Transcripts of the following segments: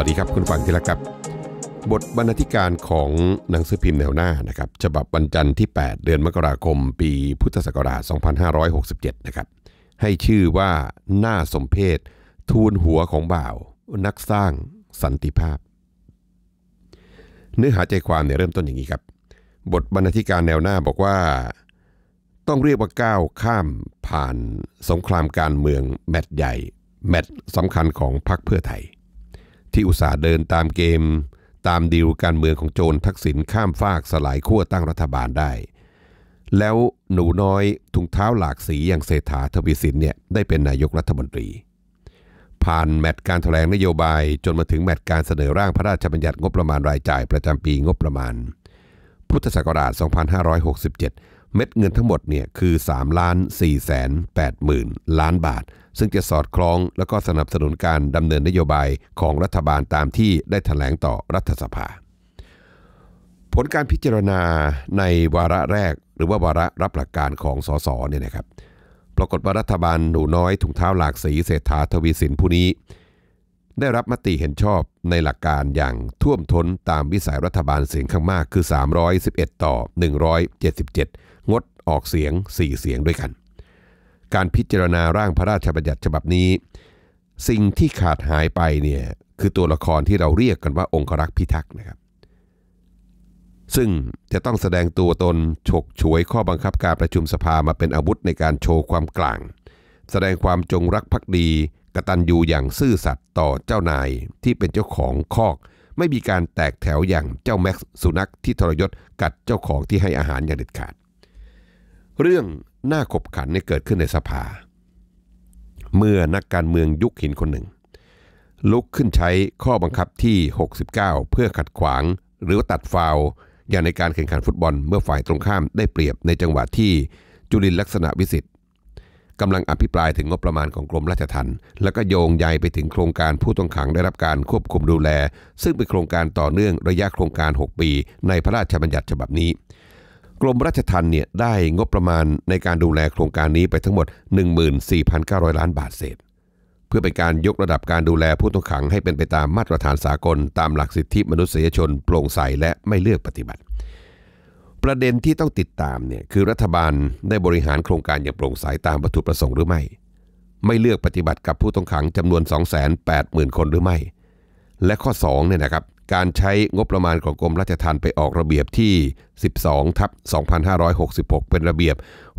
วัสดีครับคุณฟังที่รักครับ บทบรรณาธิการของหนังสือพิมพ์แนวหน้านะครับฉบับวันจันทร์ที่ 8 เดือนมกราคมปีพุทธศักราช2567นะครับให้ชื่อว่าหน้าสมเพศทูลหัวของบ่าว นักสร้างสันติภาพ เนื้อหาใจความเนี่ยเริ่มต้นอย่างนี้ครับ บทบรรณาธิการแนวหน้าบอกว่าต้องเรียกว่าก้าวข้ามผ่าน สงครามการเมืองแมตใหญ่แมตสำคัญของพรรคเพื่อไทยที่อุตสาห์เดินตามเกม ตามดีลการเมืองของโจรทักษิณข้ามฟากสลายขั้วตั้งรัฐบาลได้ แล้วหนูน้อย ถุงเท้าหลากสีอย่างเศรษฐาทวีสินเนี่ยได้เป็นนายกรัฐมนตรี ผ่านแมตการแถลงนโยบาย จนมาถึงแมตการเสนอร่างพระราชบัญญัติงบประมาณรายจ่ายประจำปีงบประมาณ พุทธศักราช 2567 เม็ดเงินทั้งหมดเนี่ยคือ3ล้าน4แสน8หมื่นล้านบาทซึ่งจะสอดคล้องและก็สนับสนุนการดำเนินนโยบายของรัฐบาลตามที่ได้ถแถลงต่อรัฐสภา ผลการพิจารณาในวาระแรก หรือว่าวาระรับหลักการของสสเนี่ยนะครับ ปรากฏว่ารัฐบาลหนูน้อยถุงเท้าหลากสีเศรษฐาทวีสินผู้นี้ ได้รับมติเห็นชอบในหลักการอย่างท่วมท้นตามวิสัยรัฐบาลเสียงข้างมากคือ 311 ต่อ 177งดออกเสียง 4 เสียงด้วยกันการพิจารณาร่างพระราชบัญญัติฉบับนี้ สิ่งที่ขาดหายไปเนี่ยคือตัวละครที่เราเรียกกันว่าองครักษ์พิทักษ์นะครับ ซึ่งจะต้องแสดงตัวตนฉกฉวยข้อบังคับการประชุมสภามาเป็นอาวุธในการโชว์ความกลาง แสดงความจงรักภักดีกตัญญูอย่างซื่อสัตย์ต่อเจ้านายที่เป็นเจ้าของคอกไม่มีการแตกแถวอย่างเจ้าแม็กซ์สุนัขที่ทรยศกัดเจ้าของที่ให้อาหารอย่างเด็ดขาด เรื่องหน้าขบขันเนี่เกิดขึ้นในสภา เมื่อนักการเมืองยุคหินคนหนึ่ง ลุกขึ้นใช้ข้อบังคับที่ 69 เพื่อขัดขวาง หรือตัดฟาวอย่างในการแข่งขันฟุตบอลเมื่อฝ่ายตรงข้ามได้เปรียบในจังหวะที่จุลินลักษณะวิสิทธิ์กำลังอภิปรายถึงงบประมาณของกรมราชทัณฑ์แล้วก็โยงใยไปถึงโครงการผู้ต้องขังได้รับการควบคุมดูแล ซึ่งเป็นโครงการต่อเนื่องระยะโครงการ 6 ปี ในพระราชบัญญัติฉบับนี้กรมราชทัณฑ์เนี่ยได้งบประมาณในการดูแลโครงการนี้ไปทั้งหมด 14,900 ล้านบาทเศษ เพื่อเป็นการยกระดับการดูแลผู้ต้องขังให้เป็นไปตามมาตรฐานสากลตามหลักสิทธิมนุษยชน โปร่งใสและไม่เลือกปฏิบัติ ประเด็นที่ต้องติดตามเนี่ยคือรัฐบาลได้บริหารโครงการอย่างโปร่งใสตามวัตถุประสงค์หรือไม่ ไม่เลือกปฏิบัติกับผู้ต้องขังจำนวน280,000 คนหรือไม่ และข้อ2เนี่ยนะครับการใช้งบประมาณของกรมราชทัณฑ์ไปออกระเบียบที่ 12 ทับ 2566 เป็นระเบียบ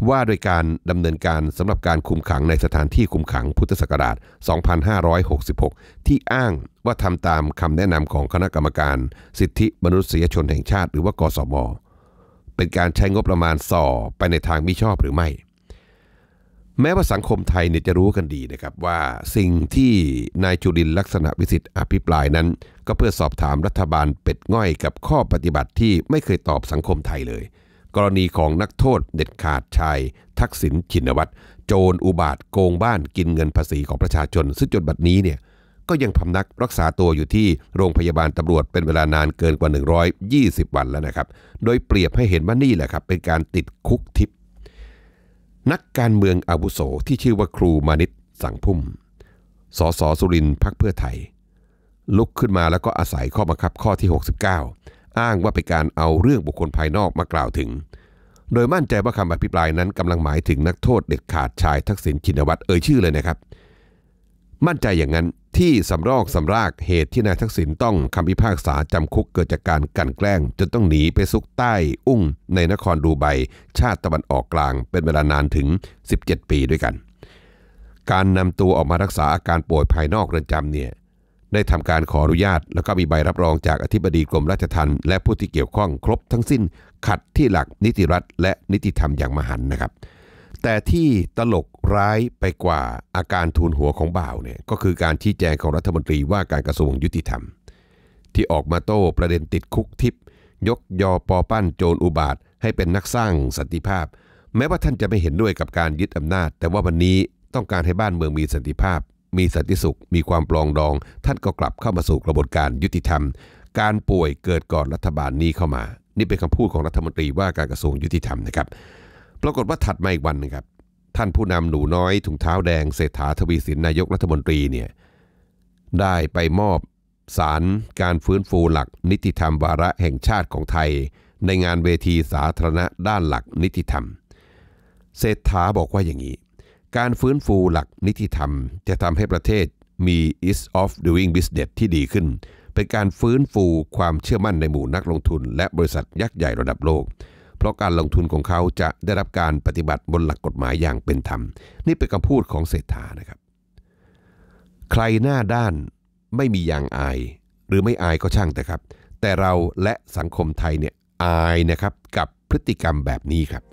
ว่าโดยการดำเนินการสำหรับการคุมขังในสถานที่คุมขังพุทธศักราช 2566 ที่อ้างว่าทำตามคำแนะนำของคณะกรรมการ สิทธิมนุษยชนแห่งชาติ หรือว่ากสม เป็นการใช้งบประมาณส่อไปในทางมิชอบหรือไม่แม้ว่าสังคมไทยเนี่ยจะรู้กันดีนะครับ ว่าสิ่งที่นายจุลินลักษณะวิสิทธิ์อภิปรายนั้น ก็เพื่อสอบถามรัฐบาลเป็ดง่อยกับข้อปฏิบัติที่ไม่เคยตอบสังคมไทยเลย กรณีของนักโทษ เด็ดขาดชาย ทักษิณชินวัตรโจรอุบาทโกงบ้านกินเงินภาษีของประชาชน ซึ่งจนบัดนี้เนี่ยก็ยังพำนักรักษาตัวอยู่ที่โรงพยาบาลตำรวจเป็นเวลานานเกินกว่า 120 วันแล้วนะครับ โดยเปรียบให้เห็นว่านี่แหละครับเป็นการติดคุกทิพนักการเมืองอาวุโส ที่ชื่อว่าครูมานิตสังพุ่ม สสสุรินทร์พักเพื่อไทย ลุกขึ้นมาแล้วก็อาศัยข้อบังคับข้อที่ 69 อ้างว่าเป็นการเอาเรื่องบุคคลภายนอกมากล่าวถึง โดยมั่นใจว่าคำอภิปรายนั้นกำลังหมายถึงนักโทษเด็ดขาดชายทักษิณชินวัตรเอ่ยชื่อเลยนะครับมั่นใจอย่างนั้นที่สำรอกสำรากเหตุที่นายทักษิณต้องคำพิพากษาจำคุกเกิดจากการกันแกล้ง จนต้องหนีไปซุกใต้ อุ้งในนครดูไบชาติตะวันออกกลาง เป็นเวลานานถึง 17 ปีด้วยกัน การนำตัวออกมารักษาอาการป่วยภายนอกเรือนจำเนี่ย ได้ทำการขออนุญาต แล้วก็มีใบรับรองจากอธิบดีกรมราชทัณฑ์และผู้ที่เกี่ยวข้องครบ ทั้งสิ้นขัดที่หลักนิติรัฐและนิติธรรมอย่างมหันนะครับแต่ที่ตลกร้ายไปกว่าอาการทูนหัวของบ่าวเนี่ยก็คือการชี้แจงของรัฐมนตรีว่าการกระทรวงยุติธรรม ที่ออกมาโต้ประเด็นติดคุกทิพยกยอปอปั้นโจรอุบาทให้เป็นนักสร้างสันติภาพ แม้ว่าท่านจะไม่เห็นด้วยกับการยึดอำนาจ แต่ว่าวันนี้ต้องการให้บ้านเมืองมีสันติภาพ มีสันติสุขมีความปลองดองท่านก็กลับเข้ามาสู่กระบวนการยุติธรรม การป่วยเกิดก่อนรัฐบาลนี้เข้ามา นี่เป็นคำพูดของรัฐมนตรีว่าการกระทรวงยุติธรรมนะครับปรากฏว่าถัดมาอีกวันนะครับท่านผู้นำหนูน้อยถุงเท้าแดงเศรษฐาทวีสินนายกรัฐมนตรีเนี่ยได้ไปมอบสารการฟื้นฟูหลักนิติธรรมวาระแห่งชาติของไทย ในงานเวทีสาธารณะด้านหลักนิติธรรม เศรษฐาบอกว่าอย่างนี้ การฟื้นฟูหลักนิติธรรมจะทำให้ประเทศมี i s of doing business ที่ดีขึ้น เป็นการฟื้นฟูความเชื่อมั่นในหมู่นักลงทุน และบริษัทยักษ์ใหญ่ระดับโลกเพราะการลงทุนของเขาจะได้รับการปฏิบัติบนหลักกฎหมายอย่างเป็นธรรม นี่เป็นคำพูดของเศรษฐานะครับ ใครหน้าด้านไม่มีอย่างอาย หรือไม่อายก็ช่างแต่ครับ แต่เราและสังคมไทยเนี่ยอายนะครับกับพฤติกรรมแบบนี้ครับ